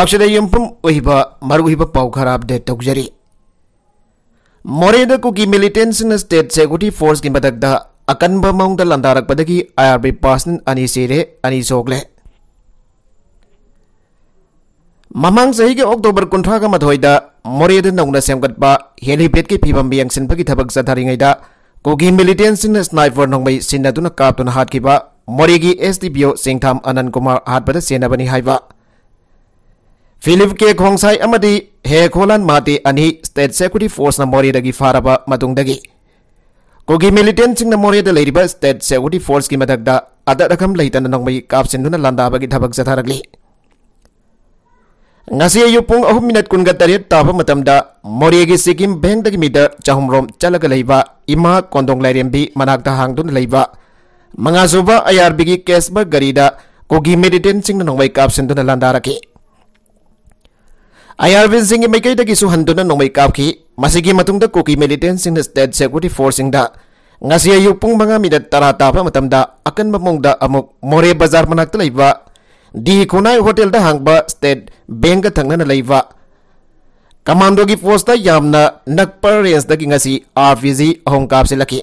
पक्षद यूम पा खरा अपडेट तौजरी मोरद Kuki militant state security force की मदद अकनब मौद लंदारपदी आई आर बी पास अरे अगले अनी ममंग सही के अक्टोबर कुंथ्राग मधोद मोरेद नौना सेमगप हेलीपेड की फीव यंगसिन की थब चथरीद कुकी मिलिटेंट स्नाइपर नौम सिन्न काप हाथ मोरे की S D P O Chingtham Anand Kumar हाथ सेनबनी Philip K. Khongsai amadi He Kholan Mati ani State Security Force na mori dagi faraba matungdagi. Kogi militant sing na mori da lady State Security Force ki madagda ada rakam laitan nang mai kapsin duna landa bagi thabak zatharagli. ngasi ayu pung ahum minat kun ga tariat taba matamda mori gi sikim beng dagi mida chahum rom chalaga laiba ima kondong lairem bi manak da hangdun laiba manga suba ayar bigi case ba garida kogi militant sing na nang mai kapsin duna landa rakhi. आई आरविन सिंह मैकईदगी हंदुना नोमई कापी मसीगी मतुंग Kuki militant state security force ngasi ayuk pung mga midat tara tapa matamda akan mamungda amuk more bazar manak talaiba di kunai hotel da hangba state bank ka thangna laiba kamando gi posta yamna nakpar range da ngasi rpg ahong kap se laki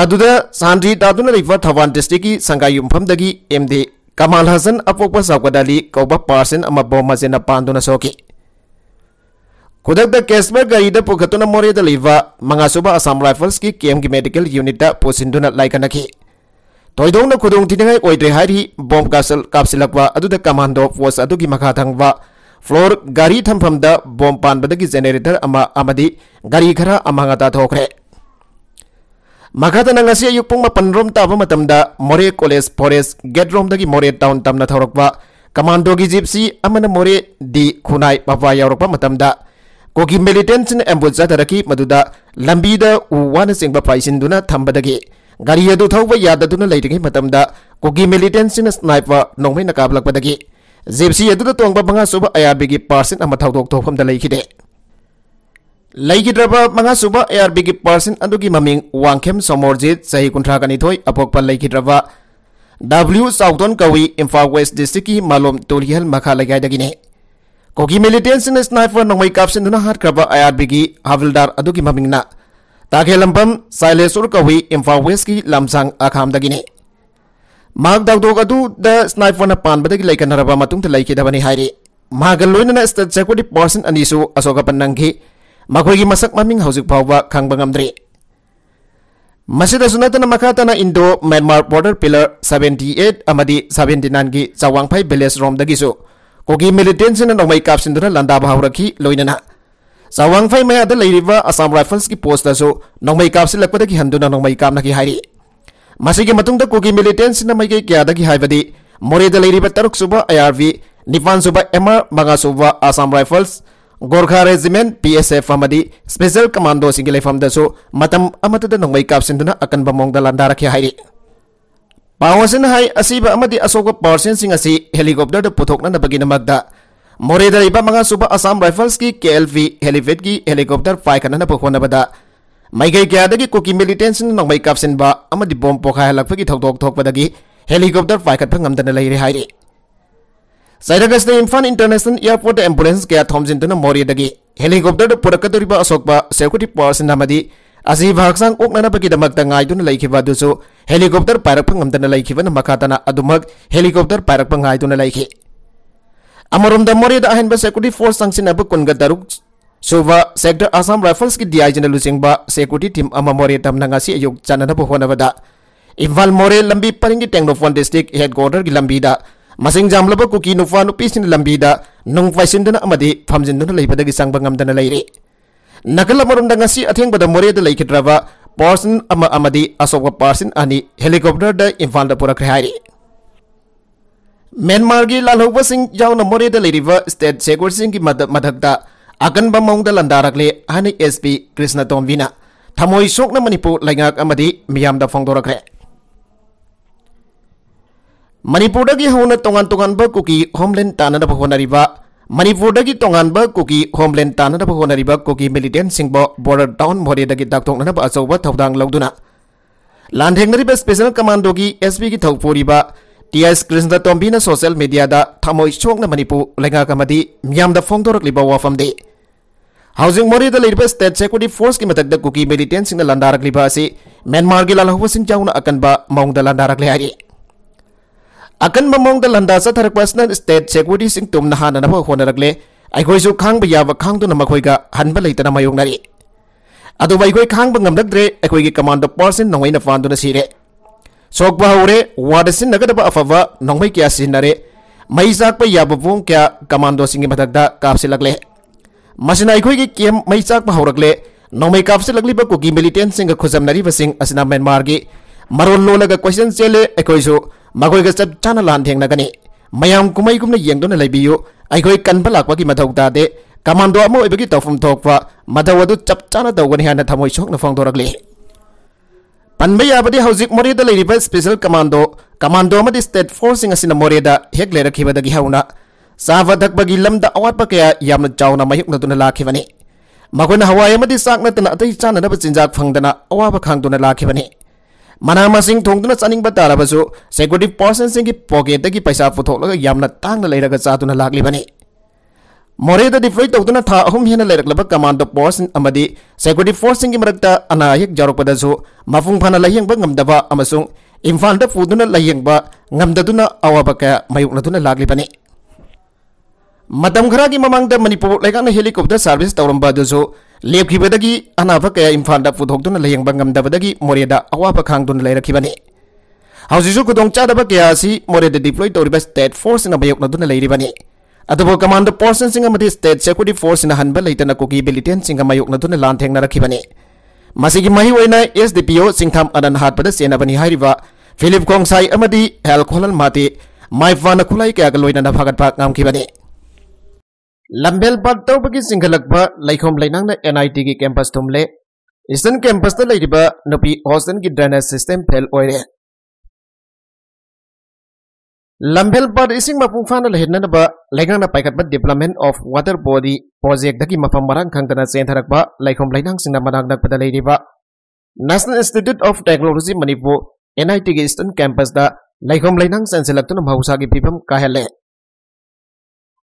maduda sandri daduna laiba thawan district ki sangai yumpham da gi md कमाल Hassan apokpa sakwadali कौब पारसन ama boma zena panduna soki. खुदक कैसबर गरीद पुखतुन मोरेद मंगासूब Assam rifles की कैम की मेडिकल यूनिट पुसिंदुन लाइकनखी तोयदोंन खुदों थिनै ओइद्रे हारि कासल कापसिलक कमांडो पोस्ट की मखा थंगव फ्लोर गरी थम्फम बोम पानबदगी जेनेरेटर गरी खरा अमांगाता थोखरे ꯃꯈꯥꯗꯅ ꯉꯁꯤ ꯑꯌꯨꯛ ꯄꯨꯡ ꯃꯥꯄꯟꯔꯣꯝ ꯇꯥꯕ ꯃꯇꯝꯗ ꯃꯣꯔꯦ ꯀꯣꯂꯦꯖ ꯐꯣꯔꯦꯁ ꯒꯦꯠꯔꯣꯝꯗꯒꯤ ꯃꯣꯔꯦ ꯇꯥꯎꯟ ꯇꯝꯅ ꯊꯧꯔꯛꯄ ꯀꯃꯥꯟꯗꯣꯒꯤ ꯖꯤꯞꯁꯤ ꯑꯃꯅ ꯃꯣꯔꯦ ꯗꯤ ꯈꯨꯅꯥꯏ ꯃꯄꯥ ꯌꯧꯔꯛꯄ ꯃꯇꯝꯗ ꯀꯣꯒꯤ ꯃꯤꯂꯤꯇꯦꯟꯁꯤꯅ ꯑꯦꯝꯕꯨꯁ ꯆꯠꯊꯔꯛꯈꯤ ꯃꯗꯨꯗ ꯂꯝꯕꯤꯗ ꯎ ꯋꯥꯅꯆꯤꯡꯕ ꯄꯥꯏꯁꯤꯟꯗꯨꯅ ꯊꯝꯕꯗꯒꯤ ꯒꯥꯔꯤ ꯑꯗꯨ ꯊꯧꯕ ꯌꯥꯗꯗꯨꯅ ꯂꯩꯔꯤꯉꯩ ꯃꯇꯝꯗ ꯀꯣꯒꯤ ꯃꯤꯂꯤꯇꯦꯟꯁꯤꯅ ꯁ꯭ꯅꯥꯏꯄꯔ ꯅꯣꯡꯃꯩꯅ ꯀꯥꯞꯂꯛꯄꯗꯒꯤ ꯖꯤꯞꯁꯤ ꯑꯗꯨꯗ ꯇꯣꯡꯕ ꯃꯉꯥ ꯁꯨꯕ ꯑꯌꯥꯔꯕꯤꯒꯤ ꯄꯥꯔꯁꯦꯟ ꯑꯃ ꯊꯧꯗꯣꯛ ꯊꯣꯛꯐꯝꯗ ꯂꯩꯈꯤꯗꯦ लेगद्रब मंगासूब एआर की पर्सन अगी ममिंग वांखेम सोमोरजीत चाही कुंथ्रागनीथोई अपोप लेगद्रब डब्ल्यू चाउदोन कौई इम्फा वेस्ट डिस्ट्रिक की मालोम तोलीहल मखा लेगायदगिने कोगी मिलिटेंट स्नाइपर नोमई कापसिन हाथ्रब एआर की हवलदार अगी ममिंग ताखेलम्बम साइलेसुर कौई इम्फा वेस्ट की लमसंग अखामदगिने माग दाउदोग अदु द स्नाइपर मतुंग स्टेट सेक्रेटरी पर्सन अनीसु असोगपन नंगी ꯃꯈꯣꯏꯒꯤ ꯃꯁꯛ ꯃꯃꯤꯡ ꯍꯧꯖꯤꯛ ꯐꯥꯎꯕ ꯈꯪꯕ ꯉꯝꯗ꯭ꯔꯤ ꯃꯁꯤꯗꯁꯨ ꯅꯠꯇꯅ ꯃꯈꯥꯇꯅ Indo Myanmar border pillar seventy eight ꯑꯃꯗꯤ ꯁꯕꯦꯟꯇꯤ ꯅꯥꯏꯟꯒꯤ ꯆꯋꯥꯡꯐꯩ ꯚꯤꯂꯦꯖ ꯔꯣꯝꯗꯒꯤꯁꯨ ꯀꯣꯒꯤ ꯃꯤꯂꯤꯇꯦꯟꯁꯤꯅ ꯅꯣꯡꯃꯩ ꯀꯥꯞꯁꯤꯟꯗꯨꯅ ꯂꯥꯟꯗꯥꯕ ꯍꯧꯔꯛꯈꯤ ꯂꯣꯏꯅꯅ ꯆꯋꯥꯡꯐꯩ ꯃꯌꯥꯗ ꯂꯩꯔꯤꯕ ꯑꯁꯥꯝ ꯔꯥꯏꯐꯜꯁꯀꯤ ꯄꯣꯁꯇꯁꯨ ꯅꯣꯡꯃꯩ ꯀꯥꯞꯁꯤꯜꯂꯛꯄꯗꯒꯤ ꯍꯟꯗꯨꯅ ꯅꯣꯡꯃꯩ ꯀꯥꯞꯅꯈꯤ ꯍꯥꯏꯔꯤ ꯃꯁꯤꯒꯤ ꯃꯇꯨꯡꯗ ꯀꯣꯒꯤ ꯃꯤꯂꯤꯇꯦꯟꯁꯤꯅ ꯃꯥꯏꯀꯩ ꯀꯌꯥꯗꯒꯤ ꯍꯥꯏꯕꯗꯤ ꯃꯣꯔꯦꯗ ꯂꯩꯔꯤꯕ ꯇꯔꯨꯛ ꯁꯨꯕ ꯑꯥꯏ ꯑꯥꯔ ꯚꯤ ꯅꯤꯄꯥꯟ ꯁꯨꯕ ꯑꯦꯝ ꯑꯥꯔ ꯃꯉꯥ ꯁꯨꯕ Assam rifles Gorkha regiment P S F special commando सिंगे लेफमदसु मतम अमतद अकन बमोंग दा लंदारखे हाइरि पावसिन हाइ असीब अमदि अशोक पावरसिन सिंह असि हेलीकॉप्टर द पुथोकना नबगि असम राइफल्स की केएलवी हेलीवेट की हेलीकॉप्टर फाइकना न पखोनबदा मैगै कुकी मिलिटेंसिन नोंगै कापसिनबा बोम बम पोखा हलखफगि थौदोक थोकबदगि हेलीकॉप्टर फाइकत फंगमदन सैराग्रस्ट इम्फा इंटरनेशनल एयरपोर्ट एम्बुलेन्स क्या थोजिंदन मौर्य हेलीकॉप्टर पुरक अशोक सेक्यूरीटी पॉर्स अज भाग ओक्नबू हेलीकॉप्टर पाईपना हेलीकॉप्टर पाईपी अमरम मौर्य अहब सेक्यूरीटी फोर्स चंसीब कूग तरुक सूब सेक्टर असम राइफल्स की डिजन लुचिब सेक्यूरीटी टीम अम मौर्य तमी अयुक् चाब हों इम्फा मौर्य लंबी पर टेक्नोफोन डिस्ट्रिक हेडक्वाटर की लंबी masing jam laba kuki nufa nupi dalam lambida nung fai sin dana amadi pam sin dana lehipada gisang bangam dana lehiri. Nakala marum danga si ating pada mori ada lehiki drava porsin ama amadi asoka porsin ani helikopter da infal da pura krihari. Myanmar gi lal hoba sing jau na mori ada lehiri va stead sekur sing gi madak da akan bamaung da landarak le ani SP Krishna Tomvina. thamoi sokna na manipu lengak amadi miyam da fong dorak Manipuragi hauna tongan tongan ba kuki homeland tanada pahona riba. Manipuragi tongan ba kuki homeland tanada pahona riba kuki militian singbo border town mori dagi tak tong nana ba asoba tawdang lauduna. Landeng riba special commando ki SB ki tawpo riba. TS Krishna Tombi na social media da tamo ishok na manipu lenga kamadi miyam da fong torak liba wafam di. Housing mori da liba state security force ki matag da kuki militian sing na landarak liba si Myanmar gila lahuwa sing jauna akan ba maung da landarak lehari. अकन ममोंग लंदा सा थरक personal state security Singh तुम नहा नफो होने रगले अखोई जो खांग बया व खांग तो नमक होएगा हन बल इतना मायूंग नरी अदो वही कोई खांग बंगम लग दे अखोई के कमांडो पर्सन नमई नफान तो न सीरे सोक बहुरे वादसिन नगद बा अफवा नमई क्या सीन नरे मई जाक पर या बबों क्या कमांडो सिंह की मदद दा काफ से लगले मशीन अखोई के केम मई जाक बहुर अगले नमई काफ से लगली बकुगी मिलिटेंट सिंह खुजम नरी वसिंग असना म्यांमार की मरोल लोलग क्वेश्चन चेले अखोई जो ꯃꯈꯣꯏꯒ ꯆꯞ ꯆꯥꯅ ꯂꯥꯟꯊꯦꯡꯅꯒꯅꯤ ꯃꯌꯥꯝ ꯀꯨꯝꯍꯩꯒꯨꯝꯅ ꯌꯦꯡꯗꯨꯅ ꯂꯩꯕꯤꯌꯨ ꯑꯩꯈꯣꯏ ꯀꯟꯕ ꯂꯥꯛꯄꯒꯤ ꯃꯊꯧ ꯇꯥꯗꯦ ꯀꯃꯥꯟꯗꯣ ꯑꯃ ꯑꯣꯏꯕꯒꯤ ꯇꯧꯐꯝ ꯊꯣꯛꯄ ꯃꯊꯧ ꯑꯗꯨ ꯆꯞ ꯆꯥꯅ ꯇꯧꯒꯅꯤ ꯍꯥꯏꯅ ꯊꯃꯣꯏ ꯁꯣꯛꯅ ꯐꯣꯡꯗꯣꯔꯛꯂꯤ ꯄꯟꯕ ꯌꯥꯕꯗꯤ ꯍꯧꯖꯤꯛ ꯃꯣꯔꯦꯗ ꯂꯩꯔꯤꯕ ꯁ꯭ꯄꯦꯁꯦꯜ ꯀꯃꯥꯟꯗꯣ ꯀꯃꯥꯟꯗꯣ ꯑꯃꯗꯤ ꯁ꯭ꯇꯦꯠ ꯐꯣꯔꯁꯁꯤꯡ ꯑꯁꯤꯅ ꯃꯣꯔꯦꯗ ꯍꯦꯛ ꯂꯩꯔꯛꯈꯤꯕꯗꯒꯤ ꯍꯧꯅ ꯆꯥꯕ ꯊꯛꯄꯒꯤ ꯂꯝꯗ ꯑꯋꯥꯠꯄ ꯀꯌꯥ ꯌꯥꯝꯅ ꯆꯥꯎꯅ ꯃꯥꯌꯣꯛꯅꯗꯨꯅ ꯂꯥꯛꯈꯤꯕꯅꯤ ꯃꯈꯣꯏꯅ ꯍꯋꯥꯏ ꯑꯃꯗꯤ ꯆꯥꯛ ꯅꯠꯇꯅ ꯑꯇꯩ ꯆꯥꯅꯅꯕ ꯆꯤꯟꯖꯥꯛ ꯐꯪꯗꯅ ꯑꯋꯥꯕ ꯈꯥꯡꯗꯨꯅ ꯂꯥꯛꯈꯤꯕꯅꯤ ꯃꯅꯥ ꯃꯁꯤꯡ ꯊꯣꯡꯗꯨꯅ ꯆꯥꯅꯤꯡꯕ ꯇꯥꯔꯕꯁꯨ ꯁꯦꯀ꯭ꯌꯨꯔꯤꯇꯤ ꯄꯥꯔꯁꯟꯁꯤꯡꯒꯤ ꯄꯣꯀꯦꯠꯇꯒꯤ ꯄꯩꯁꯥ ꯄꯨꯊꯣꯛꯂꯒ ꯌꯥꯝꯅ ꯇꯥꯡꯅ ꯂꯩꯔꯒ ꯆꯥꯗꯨꯅ ꯂꯥꯛꯂꯤꯕꯅꯤ ꯃꯣꯔꯦꯗ ꯗꯤꯄ꯭ꯂꯣꯏ ꯇꯧꯗꯨꯅ ꯊꯥ ꯑꯍꯨꯝ ꯍꯦꯟꯅ ꯂꯩꯔꯛꯂꯕ ꯀꯃꯥꯟꯗꯣ ꯄꯣꯁ ꯑꯃꯗꯤ ꯁꯦꯀ꯭ꯌꯨꯔꯤꯇꯤ ꯐꯣꯔꯁꯁꯤꯡꯒꯤ ꯃꯔꯛꯇ ꯑꯅꯥ ꯑꯌꯦꯛ ꯌꯥꯎꯔꯛꯄꯗꯁꯨ ꯃꯄꯨꯡ ꯐꯥꯅ ꯂꯥꯌꯦꯡꯕ ꯉꯝꯗꯕ ꯑꯃꯁꯨꯡ ꯏꯝꯐꯥꯜꯗ ꯄꯨꯗꯨꯅ ꯂꯥꯌꯦꯡꯕ ꯉꯝꯗꯗꯨꯅ ꯑꯋꯥꯕ ꯀꯌꯥ ꯃꯥꯌꯣꯛꯅꯗꯨꯅ ꯂꯥꯛꯂꯤꯕꯅꯤ ꯃꯇꯝ ꯈꯔꯒꯤ ꯃꯃꯥꯡꯗ ꯃꯅꯤꯄꯨꯔ ꯂꯩꯉꯥꯛꯅ ꯍꯦꯂꯤꯀꯣꯞꯇꯔ ꯁꯥꯔꯚꯤꯁ ꯇꯧꯔꯝꯕ ꯑꯗꯨꯁꯨ ꯂꯦꯞꯈꯤꯕꯗꯒꯤ अनाब क्या ꯏꯝꯐꯥꯜꯗ ꯄꯨꯊꯣꯛꯇꯨꯅ मोरद ꯉꯝꯗꯕꯗꯒꯤ ꯃꯣꯔꯦꯗ अवाब खांगदुन लैरखिबनि हौजिसु कुदों चादब कयासी मोरेद स्टेट फोर्स न बयकनदुन लैरिबनि पोर्सन स्टेट सेक्यूरी फोर्स हन हनब लैतन कुगी बिलिटेन सिंग मयकनदुन लानथेंग नरखिबनि मसिगी महि ओइना एसडीपीओ सिंगथाम अनन हातपद सेनाबनि खोंसाई हेल खोल माते माइफान खुलाई क्या लोन न लंबेलपा तौब की सिंखलप लेखों लेना एन आई टी की कैंपस थुमले ईस्टर्न कैंपस नुपी हॉस्टल की ड्रेनेज सिस्टम फेल हो लंबेलपा इसिंग मपुफा लेहनब लेना पाइकब development of water body project की मफम मरंग खंगना चेंथरप लेखों लेना मना नक्पद national institute of technology Manipur N I T की ईस्टर्न कैंपस लेखों लेना चेंसिलक्तुन मौसा की फीवम काहले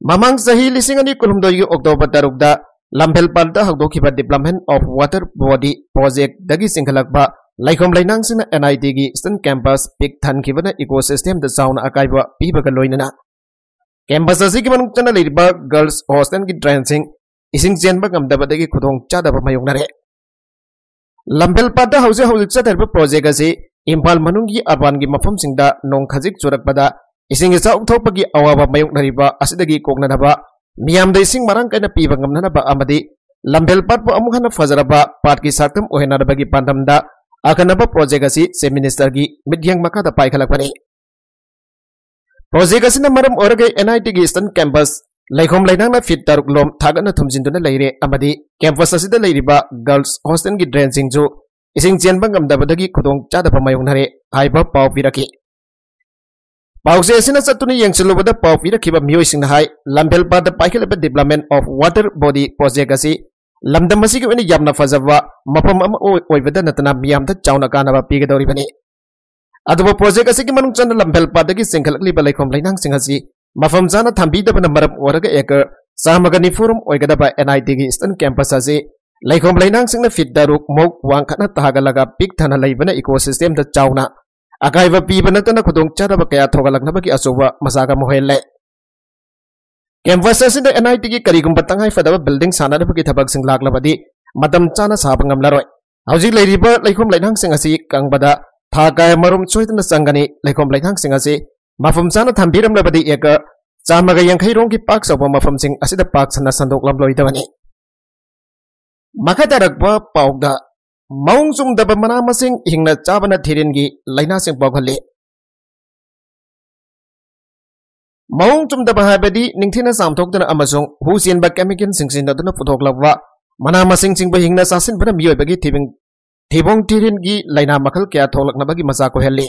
ꯃꯃꯥꯡ ꯆꯍꯤ ꯂꯤꯁꯤꯡ ꯑꯅꯤ ꯀꯨꯟꯍꯨꯝꯗꯣꯏꯒꯤ ꯑꯣꯛꯇꯣꯕꯔ ꯇꯔꯨꯛꯇ ꯂꯝꯐꯦꯜꯄꯥꯜꯗ ꯍꯧꯗꯣꯛꯈꯤꯕ ꯗꯤꯕ꯭ꯂꯞꯃꯦꯟ ꯑꯣꯐ ꯋꯥꯇꯔ ꯕꯣꯗꯤ ꯄ꯭ꯔꯣꯖꯦꯛꯇꯒꯤ ꯆꯤꯡꯈꯠꯂꯛꯄ ꯂꯩꯈꯣꯝ ꯂꯩꯅꯥꯡꯁꯤꯅ ꯑꯦꯟꯑꯥꯏꯇꯤꯒꯤ ꯏꯁꯇꯔꯟ ꯀꯦꯝꯄꯁ ꯄꯤꯛ ꯊꯟꯈꯤꯕꯅ ꯏꯀꯣꯁꯤꯁꯇꯦꯝꯗ ꯆꯥꯎꯅ ꯑꯀꯥꯏꯕ ꯄꯤꯕꯒ ꯂꯣꯏꯅꯅ ꯀꯦꯝꯄꯁ ꯑꯁꯤꯒꯤ ꯃꯅꯨꯡ ꯆꯟꯅ ꯂꯩꯔꯤꯕ ꯒꯔꯜꯁ ꯍꯣꯁꯇꯦꯜꯒꯤ ꯗ꯭ꯔꯦꯟꯁꯤꯡ ꯏꯁꯤꯡ ꯆꯦꯟꯕ ꯉꯝꯗꯕꯗꯒꯤ ꯈꯨꯗꯣꯡꯆꯥꯗꯕ ꯃꯥꯌꯣꯛꯅꯔꯦ ꯂꯝꯐꯦꯜꯄꯥꯠꯇ ꯍꯧꯖꯤꯛ ꯍꯧꯖꯤꯛ ꯆꯠꯊꯔꯤꯕ ꯄ꯭ꯔꯣꯖꯦꯛ ꯑꯁꯤ ꯏꯝꯐꯥꯜ ꯃꯅꯨꯡꯒꯤ ꯑꯔꯕꯥꯟꯒꯤ ꯃꯐꯝꯁꯤꯡꯗ ꯅꯣꯡ ꯈꯖꯤꯛ ꯆꯨꯔꯛꯄꯗ इसिंग इचाउ थोपगी अवाब मयोक्नरिबा असिदगी कोगननबा मियामदा इसिंग मरंग कैन पीबा गमननबा अमदी लंबेल की साक्तम ओहेनरबगी पांदमदा अखनबा प्रोजेक्ट चीफ से की मिध्यंग मकादा पाइखलकपनी प्रोजेक्ट असिन मरम ओरगे एनआईटी की ईस्टर्न कैंपस लेखोम लेनांगना फिट तरुक लोम थागन थुमजिंदुना कैंपस असिदा गर्ल्स हॉस्टल की ड्रेन सिंगजो इसिंग की दबदगी खुदोंग चादपा मयोंगनरे हाइबा पाव पिरकी ꯄꯥꯎꯆꯦ ꯑꯁꯤꯅ ꯆꯠꯇꯨꯅ ꯌꯦꯡꯁꯤꯜꯂꯨꯕꯗ ꯄꯥꯎ ꯄꯤꯔꯛꯈꯤꯕ ꯃꯤꯑꯣꯏꯁꯤꯡꯅ ꯍꯥꯏ ꯂꯝꯐꯦꯜꯄꯥꯗ ꯄꯥꯏꯈꯠꯂꯤꯕ development of water body project ꯑꯁꯤ ꯂꯝꯗꯝ ꯑꯁꯤꯒꯤ ꯑꯣꯏꯅ ꯌꯥꯝꯅ ꯐꯖꯕ ꯃꯐꯝ ꯑꯃ ꯑꯣꯏꯕꯗ ꯅꯠꯇꯅ ꯃꯤꯌꯥꯝꯗ ꯆꯥꯎꯅ ꯀꯥꯟꯅꯕ ꯄꯤꯒꯗꯧꯔꯤꯕꯅꯤ ꯑꯗꯨꯕꯨ ꯄ꯭ꯔꯣꯖꯦꯛ ꯑꯁꯤꯒꯤ ꯃꯅꯨꯡ ꯆꯟꯅ ꯂꯝꯐꯦꯜꯄꯥꯗꯒꯤ ꯆꯤꯡꯈꯠꯂꯛꯂꯤꯕ ꯂꯩꯈꯣꯝ ꯂꯩꯅꯥꯡꯁꯤꯡ ꯑꯁꯤ ꯃꯐꯝ ꯆꯥꯅ ꯊꯝꯕꯤꯗꯕꯅ ꯃꯔꯝ ꯑꯣꯏꯔꯒ ꯑꯦꯀꯔ ꯆꯥꯝꯃꯒ ꯅꯤꯐꯨꯔꯨꯝ ꯑꯣꯏꯒꯗꯕ ꯑꯦꯟꯑꯥꯏꯇꯤꯒꯤ ꯏꯁꯇꯔꯟ ꯀꯦꯝꯄꯁ ꯑꯁꯤ ꯂꯩꯈꯣꯝ ꯂꯩꯅꯥꯡꯁꯤꯡꯅ ꯐꯤꯠ ꯇꯔꯨꯛ ꯃꯧ ꯋꯥꯡꯈꯠꯅ ꯊꯥꯒꯠꯂꯒ ꯄꯤꯛ ꯊꯅ ꯂꯩꯕꯅ ꯏꯀꯣꯁꯤꯁꯇꯦꯝꯗ ꯆꯥꯎꯅ अकायब पीब नक्तना खुदों चादब क्या थोगा लगना बकी अशोभ मसाग मोहेले कैंपस असिद एनआईटी की करीगुम तंगाई फदब बिल्डिंग सानब की थबक सिंग लागलबदी मदम चाना साब ngamlaroi hauji leiriba laikhom laithang sing asi kangbada tha kay marum soidna sangani laikhom laithang sing asi mafam sana thambiram labadi ek chamaga yankhai rong ki pak soba mafam sing asida pak sana sandok lam loidawani makatarakpa paugda ꯃꯑꯣꯡꯆꯨꯝꯗꯕ ꯃꯅꯥ ꯃꯁꯤꯡ ꯍꯤꯡꯅ ꯆꯥꯕꯅ ꯊꯤꯔꯦꯟꯒꯤ ꯂꯥꯏꯅꯥꯁꯤꯡ ꯄꯣꯛꯍꯜꯂꯤ ꯃꯑꯣꯡ ꯆꯨꯝꯗꯕ ꯍꯥꯏꯕꯗꯤ ꯅꯤꯡꯊꯤꯅ ꯆꯥꯝꯊꯣꯛꯇꯅ ꯑꯃꯁꯨꯡ ꯍꯨ ꯆꯦꯟꯕ ꯀꯦꯃꯤꯀꯦꯜꯁꯤꯡ ꯁꯤꯖꯤꯟꯅꯗꯨꯅ ꯄꯨꯊꯣꯛꯂꯕ ꯃꯅꯥ ꯃꯁꯤꯡꯁꯤꯡꯕꯨ ꯍꯤꯡꯅ ꯆꯥꯁꯤꯟꯕꯅ ꯃꯤꯑꯣꯏꯕꯒꯤ ꯊꯤꯕꯤꯡ ꯊꯤꯕꯣꯡ ꯊꯤꯔꯦꯟꯒꯤ ꯂꯥꯏꯅꯥ ꯃꯈꯜ ꯀꯌꯥ ꯊꯣꯛꯂꯛꯅꯕꯒꯤ ꯃꯆꯥꯛ ꯑꯣꯏꯍꯜꯂꯤ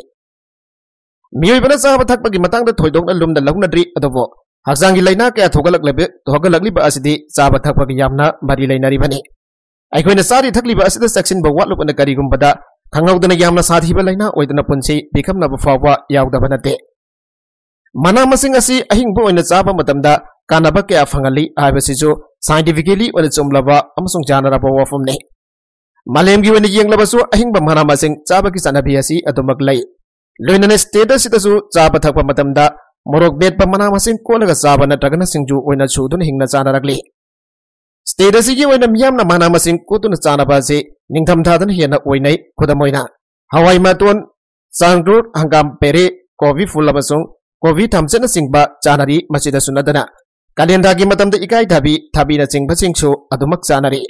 ꯃꯤꯑꯣꯏꯕꯅ ꯆꯥꯕ ꯊꯛꯄꯒꯤ ꯃꯇꯥꯡꯗ ꯊꯣꯏꯗꯣꯛꯅ ꯂꯨꯝꯅ ꯂꯧꯅꯗ꯭ꯔꯤ ꯑꯗꯨꯕꯨ ꯍꯛꯆꯥꯡꯒꯤ ꯂꯥꯏꯅꯥ ꯀꯌꯥ ꯊꯣꯛꯍꯜꯂꯛꯂꯤꯕ ꯑꯁꯤꯗꯤ ꯆꯥꯕ ꯊꯛꯄꯒ ꯌꯥꯝꯅ ꯃꯔꯤ ꯂꯩꯅꯔꯤꯕꯅꯤ ꯑꯩꯈꯣꯏꯅ ꯆꯥꯔꯤ ꯊꯛꯂꯤꯕ ꯑꯁꯤꯗ ꯆꯦꯛꯁꯤꯟꯕ ꯋꯥꯠꯂꯨꯕꯅ ꯀꯔꯤꯒꯨꯝꯕꯗ ꯈꯪꯍꯧꯗꯅ ꯌꯥꯝꯅ ꯁꯥꯊꯤꯕ ꯂꯩꯅꯥ ꯑꯣꯏꯗꯅ ꯄꯨꯟꯁꯤ ꯄꯤꯈꯝꯅꯕ ꯐꯥꯎꯕ ꯌꯥꯎꯗꯕ ꯅꯠꯇꯦ ꯃꯅꯥ ꯃꯁꯤꯡ ꯑꯁꯤ ꯑꯍꯤꯡꯕ ꯑꯣꯏꯅ ꯆꯥꯕ ꯃꯇꯝꯗ ꯀꯥꯟꯅꯕ ꯀꯌꯥ ꯐꯪꯍꯜꯂꯤ ꯍꯥꯏꯕꯁꯤꯁꯨ ꯁꯥꯏꯟꯇꯤꯐꯤꯀꯦꯂꯤ ꯑꯣꯏꯅ ꯆꯨꯝꯂꯕ ꯑꯃꯁꯨꯡ ꯆꯥꯟꯅꯔꯕ ꯋꯥꯐꯝꯅꯤ ꯃꯥꯂꯦꯝꯒꯤ ꯑꯣꯏꯅ ꯌꯦꯡꯂꯕꯁꯨ ꯑꯍꯤꯡꯕ ꯃꯅꯥ ꯃꯁꯤꯡ ꯆꯥꯕꯒꯤ ꯆꯠꯅꯕꯤ ꯑꯁꯤ ꯑꯗꯨꯃꯛ ꯂꯩ ꯂꯣꯏꯅꯅ ꯁ꯭ꯇꯦꯠ ꯑꯁꯤꯗꯁꯨ ꯆꯥꯕ ꯊꯛꯄ ꯃꯇꯝꯗ ꯃꯣꯔꯣꯛ ꯃꯦꯠꯄ ꯃꯅꯥ ꯃꯁꯤꯡ ꯀꯣꯜꯂꯒ ꯆꯥꯕ ꯅꯠꯇ꯭ꯔꯒꯅ ꯁꯤꯡꯖꯨ ꯑꯣꯏꯅ ꯁꯨꯗꯨꯅ ꯍꯤꯡꯅ ꯆꯥꯅꯔꯛꯂꯤ ꯁ꯭ꯇꯦꯠ ꯑꯁꯤꯒꯤ ꯑꯣꯏꯅ ꯃꯤꯌꯥꯝꯅ ꯃꯅꯥ ꯃꯁꯤꯡ ꯀꯣꯠꯇꯨꯅ ꯆꯥꯅꯕ ꯑꯁꯤ ꯅꯤꯡꯊꯝꯊꯥꯗꯅ ꯍꯦꯟꯅ ꯑꯣꯏꯅꯩ ꯈꯨꯗꯝ ꯑꯣꯏꯅ ꯍꯋꯥꯏ ꯃꯇꯣꯟ ꯆꯥꯡꯗ꯭ꯔꯨꯠ ꯍꯪꯒꯥꯝ ꯄꯦꯔꯦ ꯀꯣꯕꯤ ꯐꯨꯜ ꯑꯃꯁꯨꯡ ꯀꯣꯕꯤ ꯊꯝꯆꯦꯠꯅꯆꯤꯡꯕ ꯆꯥꯅꯔꯤ ꯃꯁꯤꯗꯁꯨ ꯅꯠꯇꯅ ꯀꯥꯂꯦꯟꯊꯥꯒꯤ ꯃꯇꯝꯗ ꯏꯀꯥꯏꯊꯕꯤ ꯊꯕꯤꯅꯆꯤꯡꯕꯁꯤꯡꯁꯨ ꯑꯗꯨꯃꯛ ꯆꯥꯅꯔꯤ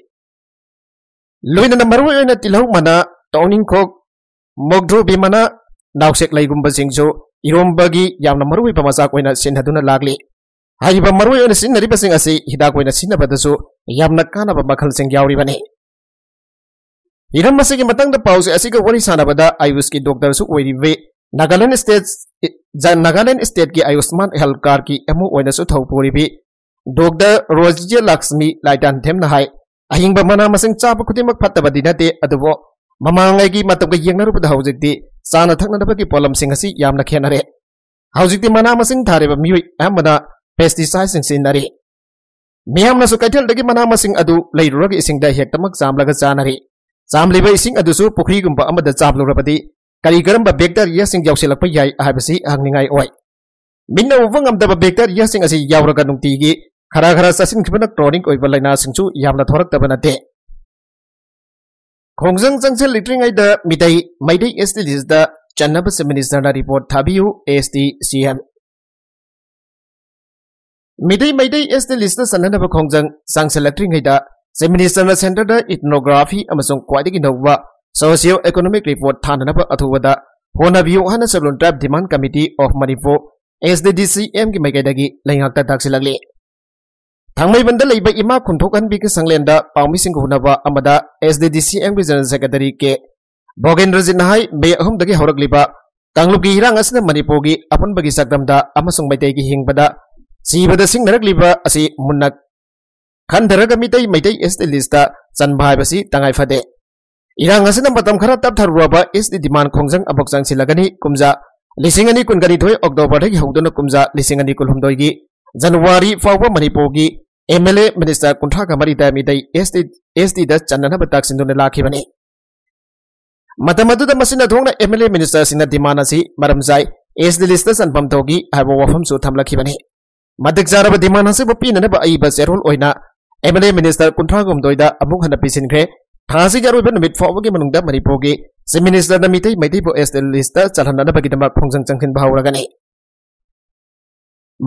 ꯂꯣꯏꯅꯅ ꯃꯔꯨꯑꯣꯏꯅ ꯇꯤꯜꯍꯧ ꯃꯅꯥ ꯇꯧꯅꯤꯡꯈꯣꯛ ꯃꯣꯛꯗ꯭ꯔꯨꯕꯤ ꯃꯅꯥ ꯅꯥꯎꯁꯦꯛ ꯂꯩꯒꯨꯝꯕꯁꯤꯡꯁꯨ ꯏꯔꯣꯝꯕꯒꯤ ꯌꯥꯝꯅ ꯃꯔꯨꯑꯣꯏꯕ ꯃꯆꯥꯛ ꯑꯣꯏꯅ ꯁꯤꯟꯅꯗꯨꯅ ꯂꯥꯛꯂꯤ ꯍꯥꯏꯔꯤꯕ ꯃꯔꯨꯑꯣꯏꯅ ꯁꯤꯖꯤꯟꯅꯔꯤꯕꯁꯤꯡ ꯑꯁꯤ ꯍꯤꯗꯥꯛ ꯑꯣꯏꯅ ꯁꯤꯖꯤꯟꯅꯕꯗꯁꯨ ꯌꯥꯝꯅ ꯀꯥꯟꯅꯕ ꯃꯈꯜꯁꯤꯡ ꯌꯥꯎꯔꯤꯕꯅꯤ ꯍꯤꯔꯝ ꯑꯁꯤꯒꯤ ꯃꯇꯥꯡꯗ ꯄꯥꯎꯁꯦ ꯑꯁꯤꯒ ꯋꯥꯔꯤ ꯁꯥꯟꯅꯕꯗ ꯑꯥꯌꯨꯁꯀꯤ ꯗꯣꯛꯇꯔꯁꯨ ꯑꯣꯏꯔꯤꯕ ꯅꯥꯒꯥꯂꯦꯟ ꯁ꯭ꯇꯦꯠ ꯅꯥꯒꯥꯂꯦꯟ ꯁ꯭ꯇꯦꯠꯀꯤ ꯑꯌꯨꯁꯃꯥꯟ ꯍꯦꯜꯊ ꯀꯥꯔꯗꯀꯤ ꯑꯃ ꯑꯣꯏꯅꯁꯨ ꯊꯧ ꯄꯨꯔꯤꯕꯤ ꯗꯣꯛꯇꯔ ꯔꯣꯖꯤꯌꯥ ꯂꯛꯁꯃꯤ ꯂꯥꯏꯇꯥꯟꯊꯦꯝꯅ ꯍꯥꯏ ꯑꯍꯤꯡꯕ ꯃꯅꯥ ꯃꯁꯤꯡ ꯆꯥꯕ ꯈꯨꯗꯤꯡꯃꯛ ꯐꯠꯇꯕꯗꯤ ꯅꯠꯇꯦ ꯑꯗꯨꯕꯨ ꯃꯃꯥꯡꯉꯩꯒꯤ ꯃꯇꯝꯒ ꯌꯦꯡꯅꯔꯨꯕꯗ ꯍꯧꯖꯤꯛꯇꯤ ꯆꯥꯅ ꯊꯛꯅꯅꯕꯒꯤ ꯄꯣꯠꯂꯝꯁꯤꯡ ꯑꯁꯤ ꯌꯥꯝꯅ ꯈꯦꯠꯅꯔꯦ ꯍꯧꯖꯤꯛꯇꯤ ꯃꯅꯥ ꯃꯁꯤꯡ ꯊꯥꯔꯤꯕ ꯃꯤꯑꯣꯏ ꯑꯌꯥꯝꯕꯅ ꯄꯦꯁꯇꯤꯁꯥꯏꯗꯁꯤꯡ ꯁꯤꯖꯤꯟꯅꯔꯤ ꯃꯤꯌꯥꯝꯅꯁꯨ ꯀꯩꯊꯦꯜꯗꯒꯤ ꯃꯅꯥ ꯃꯁꯤꯡ ꯑꯗꯨ ꯂꯩꯔꯨꯔꯒ ꯏꯁꯤꯡꯗ ꯍꯦꯛꯇꯃꯛ ꯆꯥꯝꯂꯒ ꯆꯥꯅꯔꯤ ꯆꯥꯝꯂꯤꯕ ꯏꯁꯤꯡ ꯑꯗꯨꯁꯨ ꯄꯨꯈ꯭ꯔꯤꯒꯨꯝꯕ ꯑꯃꯗ ꯆꯥꯝꯂꯨꯔꯕꯗꯤ ꯀꯔꯤ ꯀꯔꯝꯕ ꯕꯦꯛꯇꯔꯤꯌꯥꯁꯤꯡ ꯌꯥꯎꯁꯤꯜꯂꯛꯄ ꯌꯥꯏ ꯍꯥꯏꯕꯁꯤ ꯍꯪꯅꯤꯡꯉꯥꯏ ꯑꯣꯏ ꯃꯤꯟꯅ ꯎꯕ ꯉꯝꯗꯕ ꯕꯦꯛꯇꯔꯤꯌꯥꯁꯤꯡ ꯑꯁꯤ ꯌꯥꯎꯔꯒ ꯅꯨꯡꯇꯤꯒꯤ ꯈꯔ ꯈꯔ ꯆꯥꯁꯤꯟꯈꯤꯕꯅ ꯀ꯭ꯔꯣꯅꯤꯛ ꯑꯣꯏꯕ ꯂꯥꯏꯅꯥꯁꯤꯡꯁꯨ ꯌꯥꯝꯅ ꯊꯣꯔꯛꯇꯕ ꯅꯠꯇꯦ ꯈꯣꯡꯖꯪ ꯆꯪꯁꯤꯜꯂꯛꯇ꯭ꯔꯤꯉꯩꯗ Meetei Meitei S T list ꯆꯟꯅꯕ ꯃꯤꯅꯤꯁꯇꯔꯅ ꯔꯤꯄꯣꯔꯠ ꯊꯥꯕꯤꯌꯨ S T C M midai midai s the list san na ba khong jang sang selecting hei da se minister na center da ethnography amasong kwaidi gi nowa socio economic report than na ba athuwa da hona view hana salon tribe demand committee of manipur SDDCM gi maikai dagi laingak ta dak silakle thangmai banda leiba ima khunthokhan bi ki sanglen da pawmi sing huna ba amada SDDCM gi general secretary ke Bogendra Jinhai be ahum dagi horak liba kanglup gi hirang asna manipur gi apan bagi sakdam da amasong maitai gi hingbada खनरगमी मैत एस्टिस्ट चनभाई तंगाइफदे इरान खर तपथरब S T Diman खोज अब चंगी कमजा लिंग कुलगनी अक्टोबर हूं कमजा लिंग कुलहदो की जनवरी फाव मनपुर की एम एल ए मनीस्टर कंथागमरीद एस डी चननब तक सिंधु लाखने मतदा एम एल ए मनीस्टर डिमान मरम जाए एस डी लिस्ट चनपम तौगी वफम सुबह ꯃꯗꯛ ꯖꯥꯔꯕ ꯗꯤꯃꯥꯟ ꯑꯁꯤꯕꯨ ꯄꯤꯅꯅꯕ ꯑꯏꯕ ꯆꯦꯔꯣꯜ ꯑꯣꯏꯅ ꯑꯦꯝ ꯑꯦꯜ ꯑꯦ ꯃꯤꯅꯤꯁꯇꯔ ꯀꯨꯟꯊ꯭ꯔꯥꯒꯨꯝꯗꯣꯏꯗ ꯑꯃꯨꯛ ꯍꯟꯅ ꯄꯤꯁꯤꯟꯈ꯭ꯔꯦ ꯊꯥꯁꯤꯒꯤ ꯑꯔꯣꯏꯕ ꯅꯨꯃꯤꯠ ꯐꯥꯎꯕꯒꯤ ꯃꯅꯨꯡꯗ ꯃꯅꯤꯄꯨꯔꯒꯤ ꯆꯤꯞ ꯃꯤꯅꯤꯁꯇꯔꯅ ꯃꯤꯇꯩ ꯃꯩꯇꯩꯕꯨ ꯑꯦꯁ ꯂꯤꯁꯇ ꯆꯜꯍꯟꯅꯕꯒꯤꯗꯃꯛ ꯈꯣꯡꯖꯪ ꯆꯪꯁꯤꯟꯕ ꯍꯧꯔꯒꯅꯤ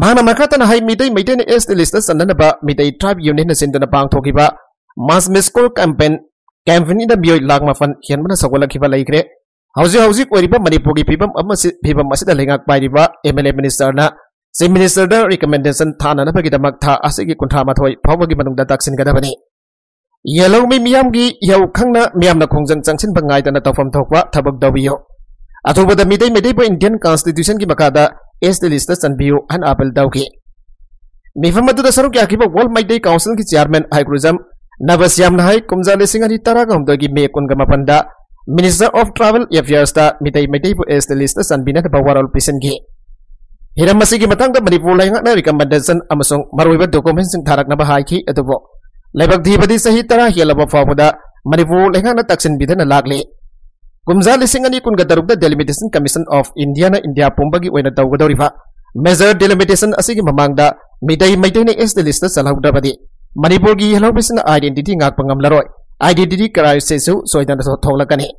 ꯃꯍꯥꯛꯅ ꯃꯈꯥꯇꯅ ꯍꯥꯏ ꯃꯤꯇꯩ ꯃꯩꯇꯩꯅ ꯑꯦꯁ ꯂꯤꯁꯇ ꯆꯟꯅꯅꯕ ꯃꯤꯇꯩ ꯇ꯭ꯔꯥꯏꯕ ꯌꯨꯅꯤꯌꯟꯅ ꯁꯤꯟꯗꯨꯅ ꯄꯥꯡꯊꯣꯛꯈꯤꯕ ꯃꯥꯁ ꯃꯤꯁꯀꯣꯜ ꯀꯦꯝꯄꯦꯟ ꯀꯦꯝꯄꯦꯟꯗ ꯃꯤꯑꯣꯏ ꯂꯥꯛ ꯃꯥꯄꯟ ꯍꯦꯟꯕꯅ ꯁꯧꯒꯠꯂꯛꯈꯤꯕ ꯂꯩꯈ꯭ꯔꯦ ꯍꯧꯖꯤꯛ ꯍꯧꯖꯤꯛ ꯑꯣꯏꯔꯤꯕ ꯃꯅꯤꯄꯨꯔꯒꯤ ꯐꯤꯕꯝ ꯑꯃꯁꯤ ꯐꯤꯕꯝ ꯑꯁꯤꯗ ꯂꯩꯉꯥꯛ ꯄꯥꯏꯔꯤꯕ ꯑꯦꯝ ꯑꯦꯜ ꯑꯦ ꯃꯤꯅꯤꯁꯇꯔꯅ चीफ मिनिस्टर रिकमेंडेशन थाना की दम था कंथा मथो फव की तकनी येलो मीम की खना खोजन चंसी तौफम थब दौ अथब मई मई इंडियन कॉन्स्टिट्यूशन की मका एस दिल्ली चंबी हन अपील दौगी मीफम सरुक याब वर्ल मई काउंसिल की चेयरमें हाइक्रोजम नव श्याम कमजा लिंग तरह की मे कूग मपन मिनिस्टर ऑफ ट्रावल एफेयर्स मई मई एस चन चंबी वारोल पीसंगी ꯍꯤꯔꯝ ꯑꯁꯤꯒꯤ ꯃꯇꯥꯡꯗ ꯃꯅꯤꯄꯨꯔ ꯂꯩꯉꯥꯛꯅ ꯔꯤꯀꯃꯦꯟꯗꯦꯁꯟ ꯑꯃꯁꯨꯡ ꯃꯔꯨꯑꯣꯏꯕ ꯗꯣꯀꯨꯃꯦꯟꯁꯤꯡ ꯊꯥꯔꯛꯅꯕ ꯍꯥꯏꯈꯤ ꯑꯗꯨꯕꯨ ꯂꯩꯕꯛ ꯊꯤꯕꯗꯤ ꯆꯍꯤ ꯇꯔꯥ ꯍꯦꯜꯂꯕ ꯐꯥꯎꯕꯗ ꯃꯅꯤꯄꯨꯔ ꯂꯩꯉꯥꯛꯅ ꯇꯛꯁꯤꯟꯕꯤꯗꯅ ꯂꯥꯛꯂꯤ ꯀꯨꯝꯖꯥ ꯂꯤꯁꯤꯡ ꯑꯅꯤ ꯀꯨꯟꯒ ꯇꯔꯨꯛꯇ ꯗꯦꯂꯤꯃꯤꯇꯦꯁꯟ ꯀꯃꯤꯁꯟ ꯑꯣꯐ ꯏꯟꯗꯤꯌꯥꯅ ꯏꯟꯗꯤꯌꯥ ꯄꯨꯝꯕꯒꯤ ꯑꯣꯏꯅ ꯇꯧꯒꯗꯧꯔꯤꯕ ꯃꯦꯖꯔ ꯗꯦꯂꯤꯃꯤꯇꯦꯁꯟ ꯑꯁꯤꯒꯤ ꯃꯃꯥꯡꯗ ꯃꯤꯇꯩ ꯃꯩꯇꯩꯅ ꯑꯦꯁ ꯂꯤꯁꯇ ꯆꯜꯍꯧꯗ꯭ꯔꯕꯗꯤ ꯃꯅꯤꯄꯨꯔꯒꯤ ꯌꯦꯜꯍꯧꯕꯤꯁꯤꯅ ꯑꯥꯏꯗꯦꯟꯇꯤꯇꯤ ꯉꯥꯛꯄ ꯉꯝꯂꯔꯣꯏ ꯑꯥꯏꯗꯦꯟꯇꯤꯇꯤ ꯀ꯭ꯔꯥꯏꯁꯤꯁꯁꯨ ꯁꯣꯏꯗꯅ ꯊꯣꯛꯂꯛꯀꯅꯤ